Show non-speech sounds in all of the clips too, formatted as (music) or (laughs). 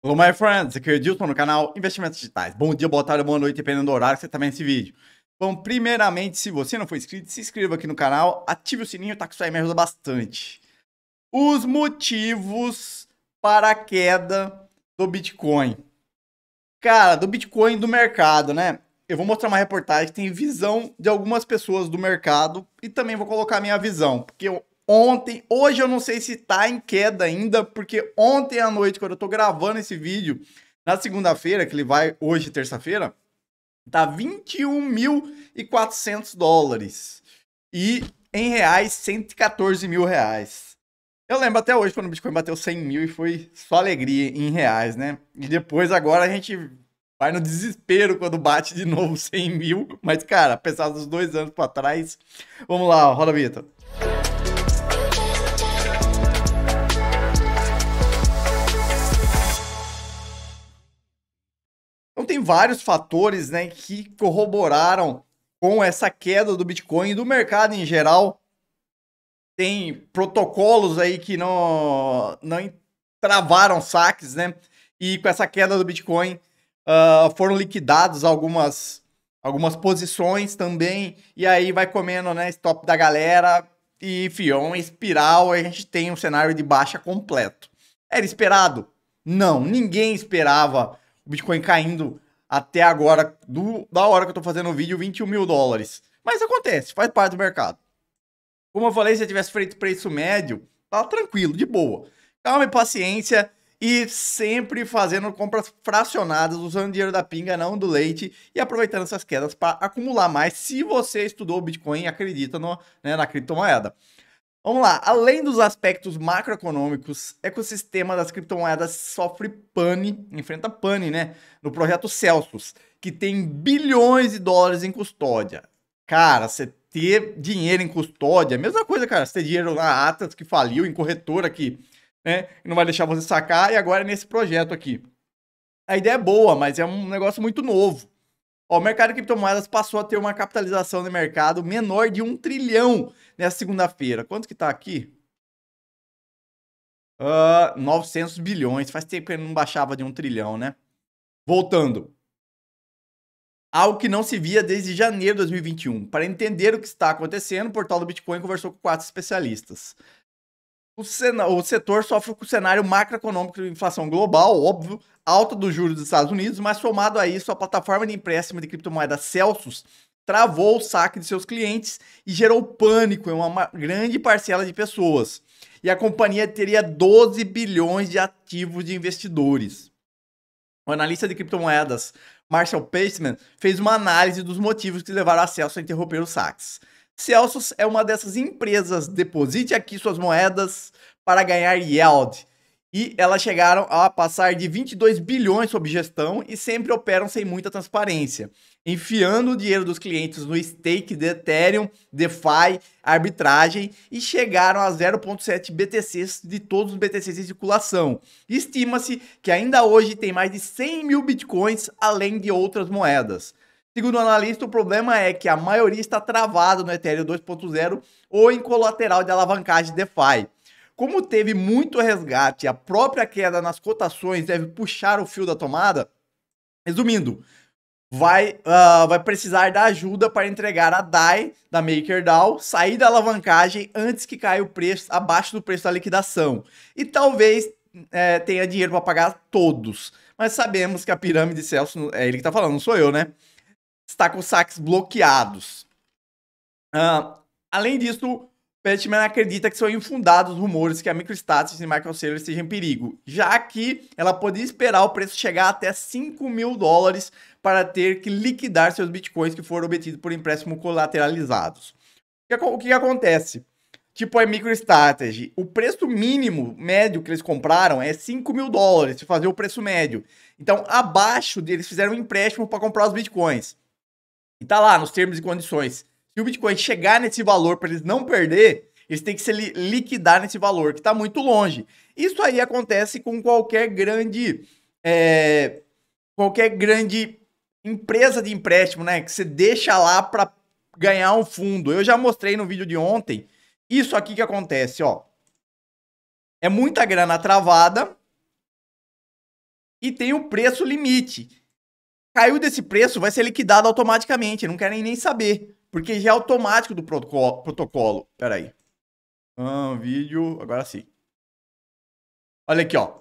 Olá, my friends! Aqui é o Edilson no canal Investimentos Digitais. Bom dia, boa tarde, boa noite, dependendo do horário que você está vendo esse vídeo. Bom, primeiramente, se você não for inscrito, se inscreva aqui no canal, ative o sininho, tá que isso aí me ajuda bastante. Os motivos para a queda do Bitcoin. Cara, do Bitcoin do mercado, né? Eu vou mostrar uma reportagem que tem visão de algumas pessoas do mercado e também vou colocar minha visão, porque eu Ontem, hoje eu não sei se tá em queda ainda, porque ontem à noite, quando eu tô gravando esse vídeo, na segunda-feira, que ele vai hoje, terça-feira, tá 21.400 dólares. E em reais, 114 mil reais. Eu lembro até hoje quando o Bitcoin bateu 100 mil e foi só alegria em reais, né? E depois agora a gente vai no desespero quando bate de novo 100 mil. Mas, cara, apesar dos dois anos para trás, vamos lá, roda a vinheta. vários fatores né, que corroboraram com essa queda do Bitcoin e do mercado em geral. Tem protocolos aí que não, não travaram saques, né? E com essa queda do Bitcoin uh, foram liquidados algumas, algumas posições também. E aí vai comendo, né? Stop da galera e fião, é espiral. A gente tem um cenário de baixa completo. Era esperado? Não, ninguém esperava o Bitcoin caindo até agora, do, da hora que eu tô fazendo o vídeo, 21 mil dólares. Mas acontece, faz parte do mercado. Como eu falei, se eu tivesse feito preço médio, tá tranquilo, de boa. Calma e paciência e sempre fazendo compras fracionadas, usando dinheiro da pinga, não do leite, e aproveitando essas quedas para acumular mais se você estudou Bitcoin e acredita no, né, na criptomoeda. Vamos lá, além dos aspectos macroeconômicos, ecossistema das criptomoedas sofre pane, enfrenta pane, né? No projeto Celsius, que tem bilhões de dólares em custódia. Cara, você ter dinheiro em custódia, é a mesma coisa, cara, você ter dinheiro na Atlas que faliu, em corretora aqui, né, não vai deixar você sacar, e agora é nesse projeto aqui. A ideia é boa, mas é um negócio muito novo. Ó, o mercado de criptomoedas passou a ter uma capitalização de mercado menor de um trilhão nessa segunda-feira. Quanto que tá aqui? Uh, ah, 900 bilhões. Faz tempo que ele não baixava de um trilhão, né? Voltando. Algo que não se via desde janeiro de 2021. Para entender o que está acontecendo, o portal do Bitcoin conversou com quatro especialistas o, sena, o setor sofre com o cenário macroeconômico de inflação global, óbvio, alta dos juros dos Estados Unidos, mas somado a isso, a plataforma de empréstimo de criptomoedas Celsius travou o saque de seus clientes e gerou pânico em uma grande parcela de pessoas. E a companhia teria 12 bilhões de ativos de investidores. O analista de criptomoedas Marshall Paceman fez uma análise dos motivos que levaram a Celsius a interromper os saques. Celsius é uma dessas empresas. Deposite aqui suas moedas para ganhar yield. E elas chegaram a passar de 22 bilhões sob gestão e sempre operam sem muita transparência, enfiando o dinheiro dos clientes no stake de Ethereum, DeFi, arbitragem e chegaram a 0.7 BTCs de todos os BTCs em circulação. Estima-se que ainda hoje tem mais de 100 mil bitcoins, além de outras moedas. Segundo o analista, o problema é que a maioria está travada no Ethereum 2.0 ou em colateral de alavancagem DeFi. Como teve muito resgate e a própria queda nas cotações deve puxar o fio da tomada, resumindo, vai, uh, vai precisar da ajuda para entregar a DAI da MakerDAO, sair da alavancagem antes que caia o preço abaixo do preço da liquidação. E talvez é, tenha dinheiro para pagar todos. Mas sabemos que a pirâmide Celso, é ele que está falando, não sou eu, né? está com saques bloqueados. Uh, além disso, Petman acredita que são infundados rumores que a MicroStrategy e Michael Saylor estejam em perigo, já que ela poderia esperar o preço chegar até 5 mil dólares para ter que liquidar seus bitcoins que foram obtidos por empréstimo colateralizados. O que, acontece? Tipo a MicroStrategy, o preço mínimo médio que eles compraram é 5 mil dólares, se fazer o preço médio. Então, abaixo deles fizeram um empréstimo para comprar os bitcoins. E tá lá nos termos e condições. Se o Bitcoin chegar nesse valor para eles não perder, eles têm que se liquidar nesse valor, que está muito longe. Isso aí acontece com qualquer grande. É, qualquer grande empresa de empréstimo, né? Que você deixa lá para ganhar um fundo. Eu já mostrei no vídeo de ontem isso aqui que acontece, ó. É muita grana travada e tem o um preço limite. Caiu desse preço, vai ser liquidado automaticamente. Não querem nem saber. Porque já é automático do protocolo. protocolo. Pera aí. Ah, vídeo. Agora sim. Olha aqui, ó.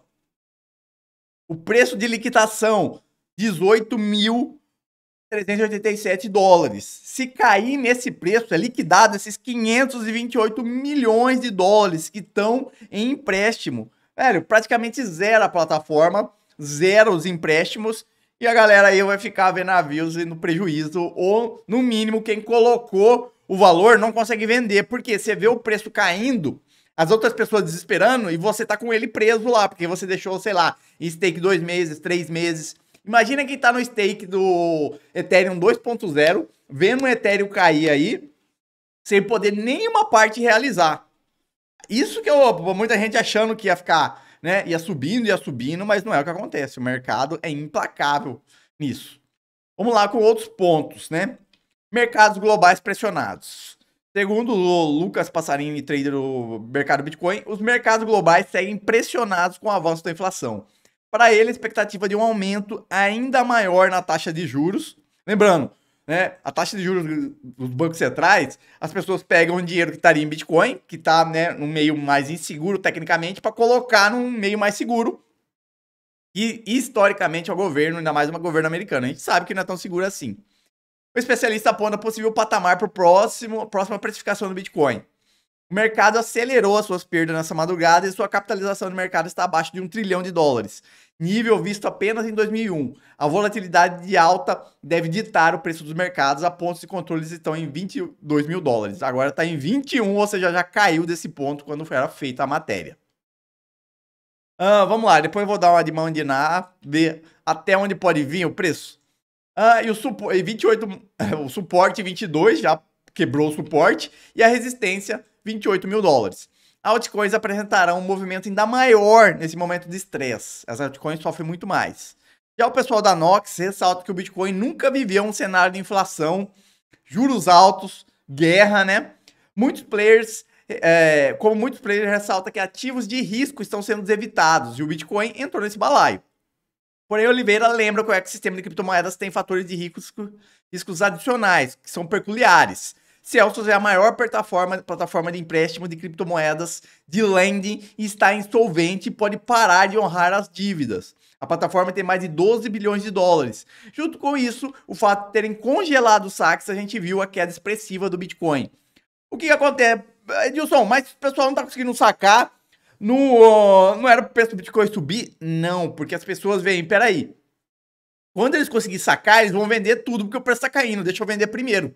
O preço de liquidação: 18.387 dólares. Se cair nesse preço, é liquidado esses 528 milhões de dólares que estão em empréstimo. Velho, praticamente zero a plataforma, zero os empréstimos e a galera aí vai ficar vendo navios no prejuízo, ou no mínimo quem colocou o valor não consegue vender, porque você vê o preço caindo, as outras pessoas desesperando e você tá com ele preso lá, porque você deixou, sei lá, stake dois meses, três meses. Imagina quem tá no stake do Ethereum 2.0, vendo o Ethereum cair aí, sem poder nenhuma parte realizar. Isso que eu, muita gente achando que ia ficar né? Ia subindo, ia subindo, mas não é o que acontece. O mercado é implacável nisso. Vamos lá com outros pontos, né? Mercados globais pressionados. Segundo o Lucas Passarini, trader do mercado Bitcoin, os mercados globais seguem pressionados com o avanço da inflação. Para ele, a expectativa de um aumento ainda maior na taxa de juros. Lembrando, né, a taxa de juros dos bancos centrais, as pessoas pegam o dinheiro que estaria tá em Bitcoin, que está né, num meio mais inseguro tecnicamente, para colocar num meio mais seguro. E historicamente é o governo, ainda mais uma governo americano. A gente sabe que não é tão seguro assim. O especialista aponta possível patamar para a próxima precificação do Bitcoin. O mercado acelerou as suas perdas nessa madrugada e sua capitalização de mercado está abaixo de um trilhão de dólares, nível visto apenas em 2001. A volatilidade de alta deve ditar o preço dos mercados, a pontos de controles estão em 22 mil dólares. Agora está em 21, ou seja, já caiu desse ponto quando era feita a matéria. Ah, vamos lá, depois eu vou dar uma de mão de na, ver até onde pode vir o preço. Ah, e o, supo e 28, (laughs) o suporte 22 já quebrou o suporte, e a resistência, 28 mil dólares. Altcoins apresentarão um movimento ainda maior nesse momento de estresse. As altcoins sofrem muito mais. Já o pessoal da Nox ressalta que o Bitcoin nunca viveu um cenário de inflação, juros altos, guerra, né? Muitos players, é, como muitos players, ressalta que ativos de risco estão sendo evitados e o Bitcoin entrou nesse balaio. Porém, Oliveira lembra que o ecossistema de criptomoedas tem fatores de riscos, riscos adicionais, que são peculiares. Celsius é a maior plataforma, plataforma de empréstimo de criptomoedas de lending e está insolvente e pode parar de honrar as dívidas. A plataforma tem mais de 12 bilhões de dólares. Junto com isso, o fato de terem congelado os saques, a gente viu a queda expressiva do Bitcoin. O que, que acontece? Edilson, mas o pessoal não está conseguindo sacar. No, não era o preço do Bitcoin subir? Não, porque as pessoas veem, peraí. Quando eles conseguirem sacar, eles vão vender tudo porque o preço está caindo. Deixa eu vender primeiro.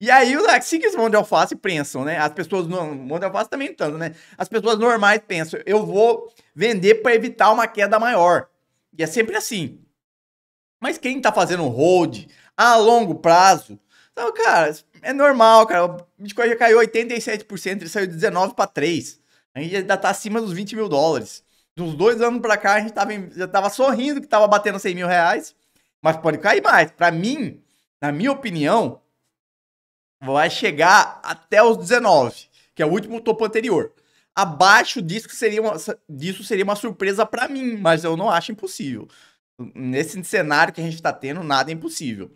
E aí, assim que os mão de alface pensam, né? As pessoas. No, mão de alface também tanto, né? As pessoas normais pensam, eu vou vender para evitar uma queda maior. E é sempre assim. Mas quem tá fazendo hold a longo prazo. Então, cara, é normal, cara. O Bitcoin já caiu 87%, ele saiu de 19 para 3. A gente ainda tá acima dos 20 mil dólares. Dos dois anos para cá, a gente tava, já tava sorrindo que tava batendo 100 mil reais. Mas pode cair mais. Para mim, na minha opinião, vai chegar até os 19, que é o último topo anterior. Abaixo disso seria uma, disso seria uma surpresa para mim, mas eu não acho impossível. Nesse cenário que a gente está tendo, nada é impossível.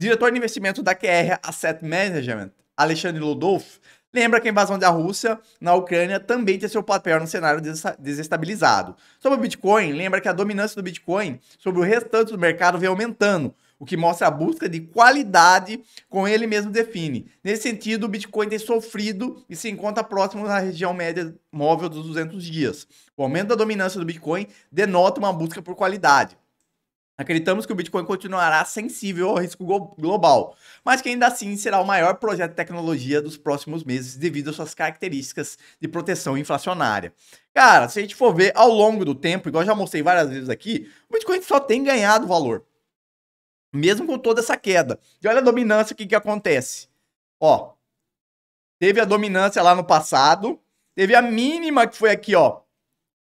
Diretor de investimento da QR Asset Management, Alexandre Ludolf, lembra que a invasão da Rússia na Ucrânia também tem seu papel no cenário desestabilizado. Sobre o Bitcoin, lembra que a dominância do Bitcoin sobre o restante do mercado vem aumentando, o que mostra a busca de qualidade como ele mesmo define. Nesse sentido, o Bitcoin tem sofrido e se encontra próximo da região média móvel dos 200 dias. O aumento da dominância do Bitcoin denota uma busca por qualidade. Acreditamos que o Bitcoin continuará sensível ao risco global, mas que ainda assim será o maior projeto de tecnologia dos próximos meses devido às suas características de proteção inflacionária. Cara, se a gente for ver ao longo do tempo, igual eu já mostrei várias vezes aqui, o Bitcoin só tem ganhado valor. Mesmo com toda essa queda. E olha a dominância, o que, que acontece? Ó, teve a dominância lá no passado, teve a mínima que foi aqui, ó,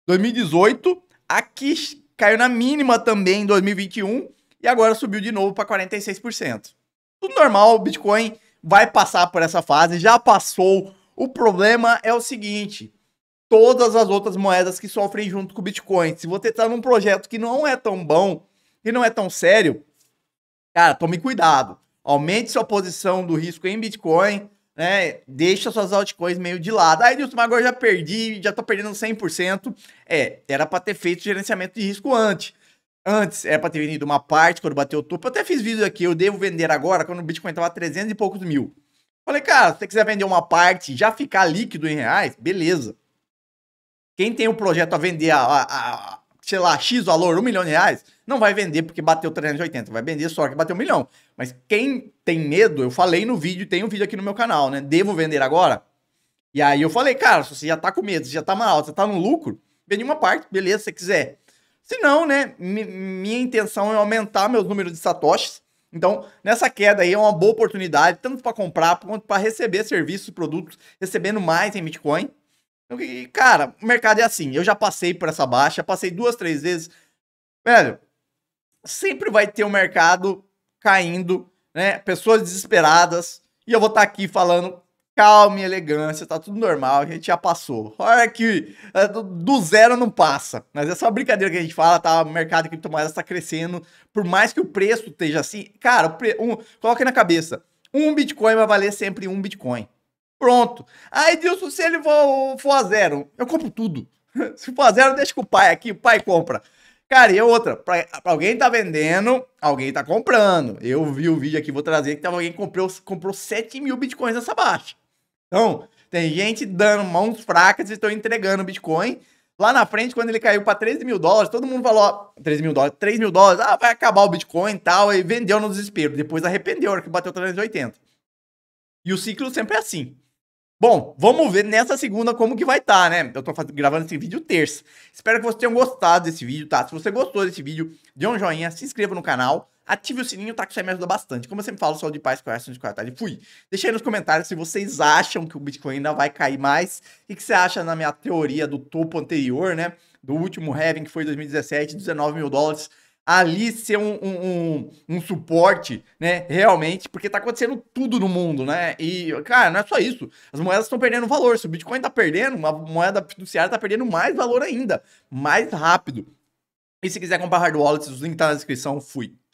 2018, aqui caiu na mínima também em 2021 e agora subiu de novo para 46%. Tudo normal, o Bitcoin vai passar por essa fase, já passou. O problema é o seguinte, todas as outras moedas que sofrem junto com o Bitcoin. Se você está num projeto que não é tão bom, que não é tão sério, Cara, tome cuidado. Aumente sua posição do risco em Bitcoin, né? Deixa suas altcoins meio de lado. Aí, ah, Edilson, mas agora já perdi, já tô perdendo 100%. É, era para ter feito gerenciamento de risco antes. Antes era para ter vendido uma parte quando bateu o topo. Eu até fiz vídeo aqui, eu devo vender agora quando o Bitcoin tava 300 e poucos mil. Falei, cara, se você quiser vender uma parte já ficar líquido em reais, beleza. Quem tem o um projeto a vender a, a, a sei lá, X valor, um milhão de reais, não vai vender porque bateu 380, vai vender só que bateu um milhão. Mas quem tem medo, eu falei no vídeo, tem um vídeo aqui no meu canal, né? Devo vender agora? E aí eu falei, cara, se você já tá com medo, se já tá mal, você tá no lucro, vende uma parte, beleza, se você quiser. Se não, né, minha intenção é aumentar meus números de satoshis. Então, nessa queda aí é uma boa oportunidade, tanto para comprar quanto para receber serviços, produtos, recebendo mais em Bitcoin. Então, e, cara, o mercado é assim. Eu já passei por essa baixa, passei duas, três vezes. Velho, sempre vai ter o um mercado caindo, né? Pessoas desesperadas. E eu vou estar tá aqui falando calma e elegância, tá tudo normal, a gente já passou. Olha que é, do zero não passa. Mas é só brincadeira que a gente fala, tá? O mercado de criptomoedas tá crescendo. Por mais que o preço esteja assim, cara, um, coloca na cabeça. Um Bitcoin vai valer sempre um Bitcoin. Pronto. Aí, Deus, se ele for, for a zero, eu compro tudo. (laughs) Se for a zero, deixa com o pai aqui, o pai compra. Cara, e outra, pra, pra alguém tá vendendo, alguém tá comprando. Eu vi o vídeo aqui, vou trazer, que tava alguém que comprou, comprou 7 mil bitcoins nessa baixa. Então, tem gente dando mãos fracas e estão entregando Bitcoin. Lá na frente, quando ele caiu para 13 mil dólares, todo mundo falou: ó, 13 mil dólares, 3 mil dólares, ah, vai acabar o Bitcoin e tal. E vendeu no desespero. Depois arrependeu, que bateu 380. E o ciclo sempre é assim. Bom, vamos ver nessa segunda como que vai estar, tá, né? Eu tô fazendo, gravando esse vídeo terça. Espero que vocês tenham gostado desse vídeo, tá? Se você gostou desse vídeo, dê um joinha, se inscreva no canal, ative o sininho, tá? Que isso aí me ajuda bastante. Como eu sempre falo, sou de paz, conversa de qualidade. Fui! Deixa aí nos comentários se vocês acham que o Bitcoin ainda vai cair mais e que você acha na minha teoria do topo anterior, né? Do último halving, que foi 2017, 19 mil dólares ali ser um, um, um, um suporte, né? Realmente, porque tá acontecendo tudo no mundo, né? E, cara, não é só isso. As moedas estão perdendo valor. Se o Bitcoin tá perdendo, a moeda fiduciária tá perdendo mais valor ainda, mais rápido. E se quiser comprar hard wallets, os links tá na descrição. Fui.